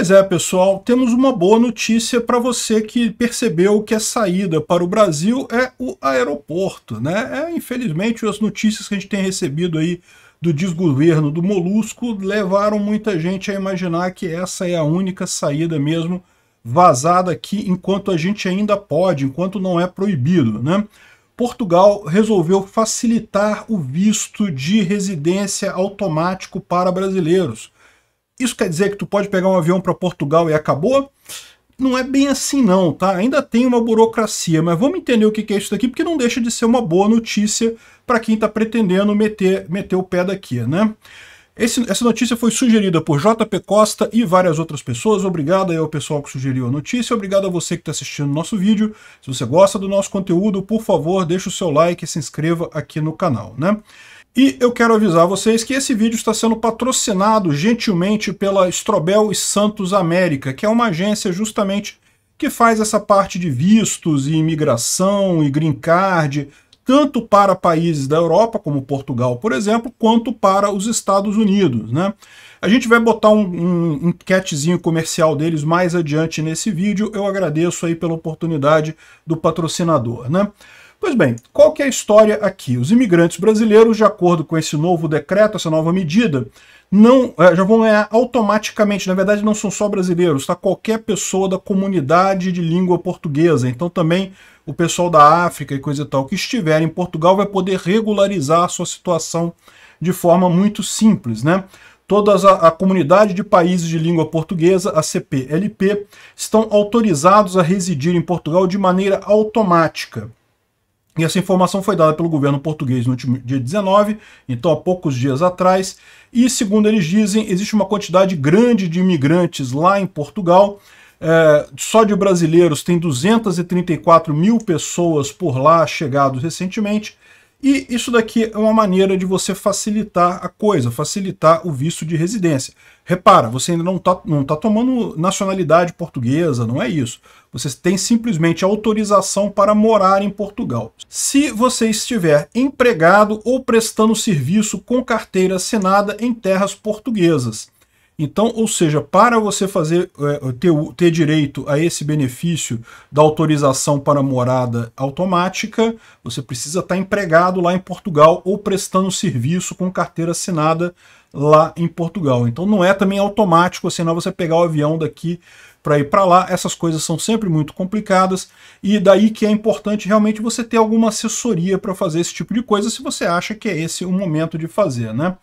Pois é, pessoal, temos uma boa notícia para você que percebeu que a saída para o Brasil é o aeroporto, né? É, infelizmente, as notícias que a gente tem recebido aí do desgoverno do Molusco levaram muita gente a imaginar que essa é a única saída mesmo vazada aqui enquanto a gente ainda pode, enquanto não é proibido, né? Portugal resolveu facilitar o visto de residência automático para brasileiros. Isso quer dizer que tu pode pegar um avião para Portugal e acabou? Não é bem assim não, tá? Ainda tem uma burocracia, mas vamos entender o que é isso daqui, porque não deixa de ser uma boa notícia para quem está pretendendo meter, meter o pé daqui, né? Esse, essa notícia foi sugerida por JP Costa e várias outras pessoas. Obrigado aí ao pessoal que sugeriu a notícia. Obrigado a você que está assistindo o nosso vídeo. Se você gosta do nosso conteúdo, por favor, deixe o seu like e se inscreva aqui no canal, né? E eu quero avisar vocês que esse vídeo está sendo patrocinado gentilmente pela Strobel e Santos América, que é uma agência justamente que faz essa parte de vistos e imigração e green card, tanto para países da Europa, como Portugal, por exemplo, quanto para os Estados Unidos. Né? A gente vai botar um, um comercial deles mais adiante nesse vídeo. Eu agradeço aí pela oportunidade do patrocinador. Né? Pois bem, qual que é a história aqui? Os imigrantes brasileiros, de acordo com esse novo decreto, essa nova medida, não é, já vão ganhar automaticamente. Na verdade, não são só brasileiros, tá? Qualquer pessoa da comunidade de língua portuguesa. Então, também o pessoal da África e coisa e tal que estiver em Portugal vai poder regularizar a sua situação de forma muito simples, né? Toda a, a comunidade de países de língua portuguesa, a CPLP, estão autorizados a residir em Portugal de maneira automática. E essa informação foi dada pelo governo português no último dia 19, então há poucos dias atrás. E, segundo eles dizem, existe uma quantidade grande de imigrantes lá em Portugal. É, só de brasileiros tem 234 mil pessoas por lá chegados recentemente. E isso daqui é uma maneira de você facilitar a coisa, facilitar o visto de residência. Repara, você ainda não está não tá tomando nacionalidade portuguesa, não é isso. Você tem simplesmente autorização para morar em Portugal. Se você estiver empregado ou prestando serviço com carteira assinada em terras portuguesas. Então, ou seja, para você fazer é, ter, ter direito a esse benefício da autorização para morada automática, você precisa estar empregado lá em Portugal ou prestando serviço com carteira assinada lá em Portugal. Então não é também automático assim, não é você pegar o avião daqui para ir para lá. Essas coisas são sempre muito complicadas e daí que é importante realmente você ter alguma assessoria para fazer esse tipo de coisa se você acha que é esse o momento de fazer, né?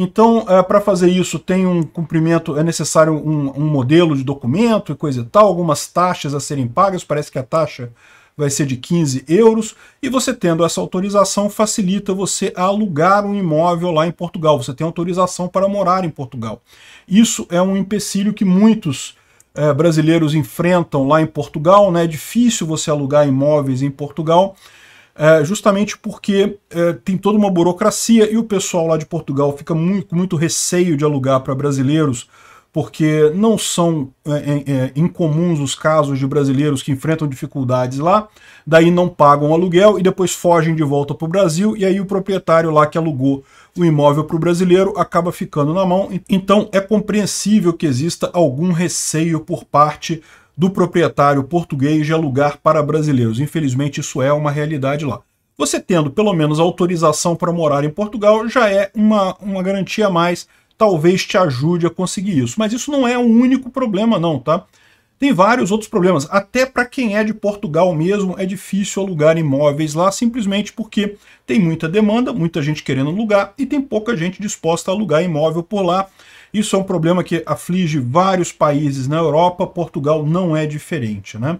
Então, é, para fazer isso, tem um cumprimento, é necessário um, um, modelo de documento e coisa e tal, algumas taxas a serem pagas, parece que a taxa vai ser de 15 euros, e você tendo essa autorização facilita você alugar um imóvel lá em Portugal, você tem autorização para morar em Portugal. Isso é um empecilho que muitos é, brasileiros enfrentam lá em Portugal, né? é difícil você alugar imóveis em Portugal, é, justamente porque é, tem toda uma burocracia e o pessoal lá de Portugal fica muito, muito receio de alugar para brasileiros, porque não são é, é, é, incomuns os casos de brasileiros que enfrentam dificuldades lá, daí não pagam aluguel e depois fogem de volta para o Brasil, e aí o proprietário lá que alugou o imóvel para o brasileiro acaba ficando na mão. Então é compreensível que exista algum receio por parte do proprietário português de alugar para brasileiros. Infelizmente, isso é uma realidade lá. Você tendo pelo menos autorização para morar em Portugal já é uma, uma garantia a mais, talvez te ajude a conseguir isso. Mas isso não é o um único problema, não, tá? Tem vários outros problemas. Até para quem é de Portugal mesmo, é difícil alugar imóveis lá, simplesmente porque tem muita demanda, muita gente querendo alugar e tem pouca gente disposta a alugar imóvel por lá. Isso é um problema que aflige vários países na Europa, Portugal não é diferente. Né?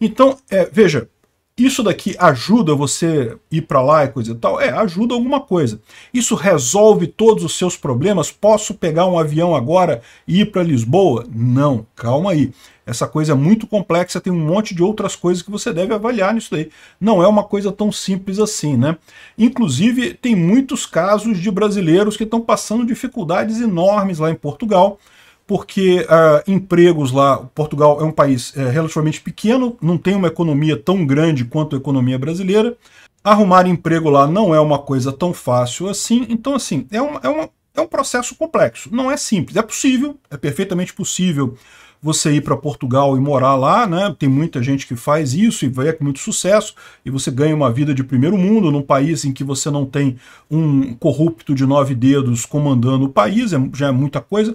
Então, é, veja, isso daqui ajuda você ir para lá e coisa e tal? É, ajuda alguma coisa. Isso resolve todos os seus problemas? Posso pegar um avião agora e ir para Lisboa? Não, calma aí. Essa coisa é muito complexa, tem um monte de outras coisas que você deve avaliar nisso daí. Não é uma coisa tão simples assim, né? Inclusive, tem muitos casos de brasileiros que estão passando dificuldades enormes lá em Portugal, porque uh, empregos lá, Portugal é um país eh, relativamente pequeno, não tem uma economia tão grande quanto a economia brasileira. Arrumar emprego lá não é uma coisa tão fácil assim. Então, assim, é, uma, é, uma, é um processo complexo. Não é simples. É possível, é perfeitamente possível você ir para Portugal e morar lá, né? Tem muita gente que faz isso e vai com é muito sucesso, e você ganha uma vida de primeiro mundo num país em que você não tem um corrupto de nove dedos comandando o país, é, já é muita coisa.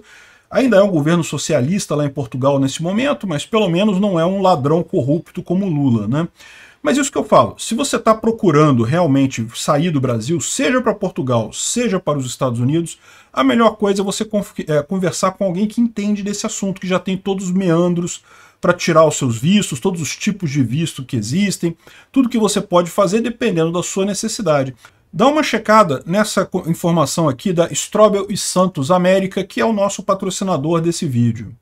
Ainda é um governo socialista lá em Portugal nesse momento, mas pelo menos não é um ladrão corrupto como Lula, né? Mas isso que eu falo, se você está procurando realmente sair do Brasil, seja para Portugal, seja para os Estados Unidos, a melhor coisa é você é, conversar com alguém que entende desse assunto, que já tem todos os meandros para tirar os seus vistos, todos os tipos de visto que existem, tudo que você pode fazer dependendo da sua necessidade. Dá uma checada nessa informação aqui da Strobel e Santos América, que é o nosso patrocinador desse vídeo.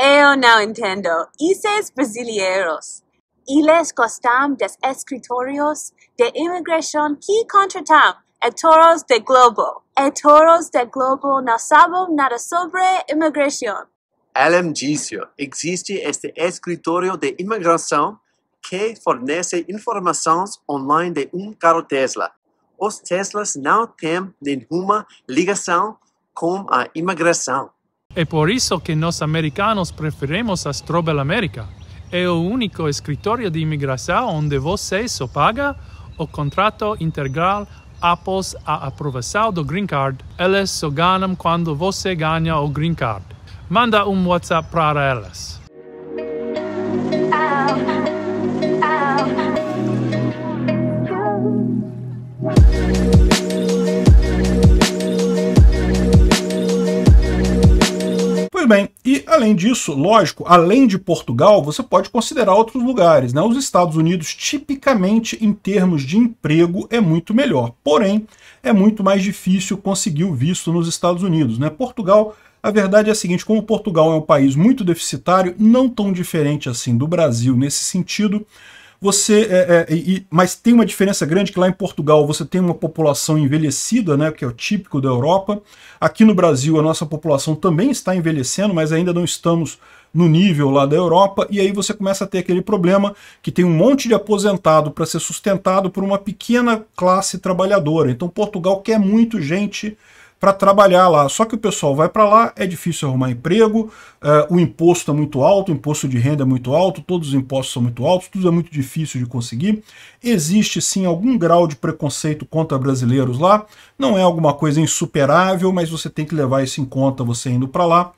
Eu não entendo. Esses é brasileiros. Eles gostam dos escritórios de imigração que contratam atores é de Globo. Atores é de Globo não sabem nada sobre imigração. Além disso, existe este escritório de imigração que fornece informações online de um carro Tesla os Teslas não têm nenhuma ligação com a imigração. É por isso que nós americanos preferimos a Strobel América. É o único escritório de imigração onde você só paga o contrato integral após a aprovação do Green Card. Eles só ganham quando você ganha o Green Card. Manda um WhatsApp para elas. Além disso, lógico, além de Portugal, você pode considerar outros lugares. Né? Os Estados Unidos, tipicamente, em termos de emprego, é muito melhor. Porém, é muito mais difícil conseguir o visto nos Estados Unidos. Né? Portugal a verdade é a seguinte, como Portugal é um país muito deficitário, não tão diferente assim do Brasil nesse sentido, você, é, é, e, mas tem uma diferença grande que lá em Portugal você tem uma população envelhecida, né, que é o típico da Europa. Aqui no Brasil a nossa população também está envelhecendo, mas ainda não estamos no nível lá da Europa, e aí você começa a ter aquele problema que tem um monte de aposentado para ser sustentado por uma pequena classe trabalhadora. Então Portugal quer muito gente para trabalhar lá. Só que o pessoal vai para lá, é difícil arrumar emprego, uh, o imposto é muito alto, o imposto de renda é muito alto, todos os impostos são muito altos, tudo é muito difícil de conseguir. Existe sim algum grau de preconceito contra brasileiros lá, não é alguma coisa insuperável, mas você tem que levar isso em conta você indo para lá.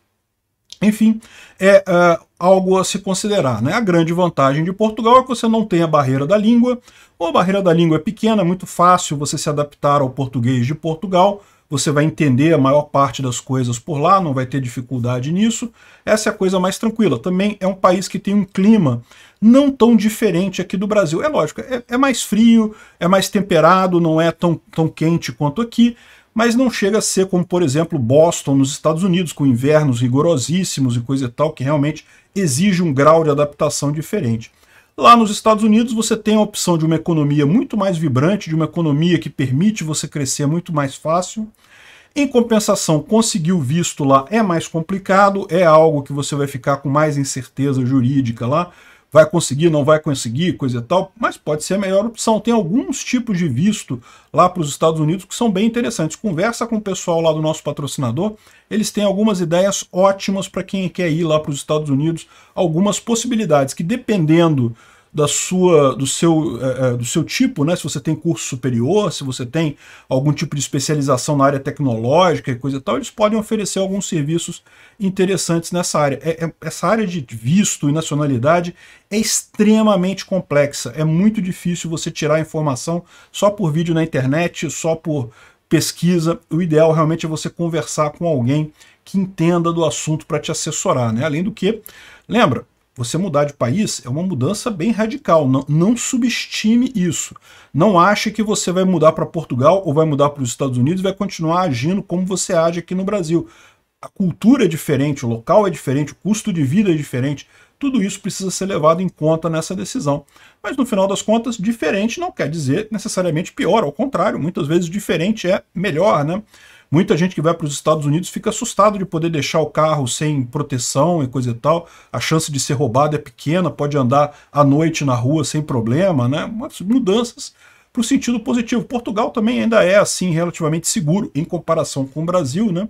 Enfim, é uh, algo a se considerar. Né? A grande vantagem de Portugal é que você não tem a barreira da língua, ou a barreira da língua é pequena, é muito fácil você se adaptar ao português de Portugal, você vai entender a maior parte das coisas por lá, não vai ter dificuldade nisso. Essa é a coisa mais tranquila. Também é um país que tem um clima não tão diferente aqui do Brasil. É lógico, é, é mais frio, é mais temperado, não é tão, tão quente quanto aqui, mas não chega a ser como, por exemplo, Boston nos Estados Unidos, com invernos rigorosíssimos e coisa e tal, que realmente exige um grau de adaptação diferente. Lá nos Estados Unidos você tem a opção de uma economia muito mais vibrante, de uma economia que permite você crescer muito mais fácil. Em compensação, conseguir o visto lá é mais complicado, é algo que você vai ficar com mais incerteza jurídica lá vai conseguir, não vai conseguir, coisa e tal, mas pode ser a melhor opção. Tem alguns tipos de visto lá para os Estados Unidos que são bem interessantes. Conversa com o pessoal lá do nosso patrocinador, eles têm algumas ideias ótimas para quem quer ir lá para os Estados Unidos, algumas possibilidades que dependendo da sua, do, seu, é, é, do seu tipo, né? se você tem curso superior, se você tem algum tipo de especialização na área tecnológica e coisa e tal, eles podem oferecer alguns serviços interessantes nessa área. É, é, essa área de visto e nacionalidade é extremamente complexa, é muito difícil você tirar informação só por vídeo na internet, só por pesquisa. O ideal realmente é você conversar com alguém que entenda do assunto para te assessorar. Né? Além do que, lembra, você mudar de país é uma mudança bem radical, não, não subestime isso. Não ache que você vai mudar para Portugal ou vai mudar para os Estados Unidos e vai continuar agindo como você age aqui no Brasil. A cultura é diferente, o local é diferente, o custo de vida é diferente. Tudo isso precisa ser levado em conta nessa decisão. Mas no final das contas, diferente não quer dizer necessariamente pior, ao contrário, muitas vezes diferente é melhor, né? Muita gente que vai para os Estados Unidos fica assustado de poder deixar o carro sem proteção e coisa e tal. A chance de ser roubado é pequena, pode andar à noite na rua sem problema, né? mudanças para o sentido positivo. Portugal também ainda é assim relativamente seguro em comparação com o Brasil, né?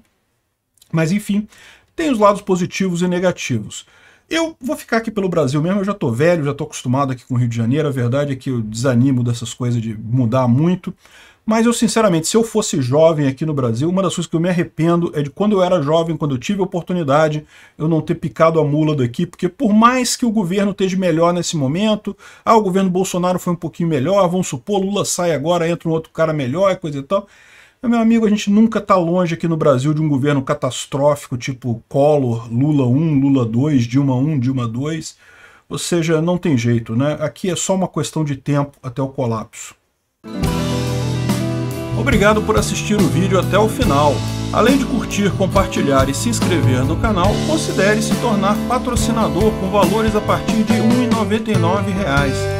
Mas enfim, tem os lados positivos e negativos. Eu vou ficar aqui pelo Brasil mesmo, eu já estou velho, já estou acostumado aqui com o Rio de Janeiro, a verdade é que eu desanimo dessas coisas de mudar muito, mas eu sinceramente, se eu fosse jovem aqui no Brasil, uma das coisas que eu me arrependo é de quando eu era jovem, quando eu tive a oportunidade, eu não ter picado a mula daqui, porque por mais que o governo esteja melhor nesse momento, ah, o governo Bolsonaro foi um pouquinho melhor, vamos supor, Lula sai agora, entra um outro cara melhor, coisa e tal, meu amigo, a gente nunca está longe aqui no Brasil de um governo catastrófico, tipo Collor, Lula 1, Lula 2, Dilma 1, Dilma 2. Ou seja, não tem jeito, né? Aqui é só uma questão de tempo até o colapso. Obrigado por assistir o vídeo até o final. Além de curtir, compartilhar e se inscrever no canal, considere se tornar patrocinador com valores a partir de R$ 1,99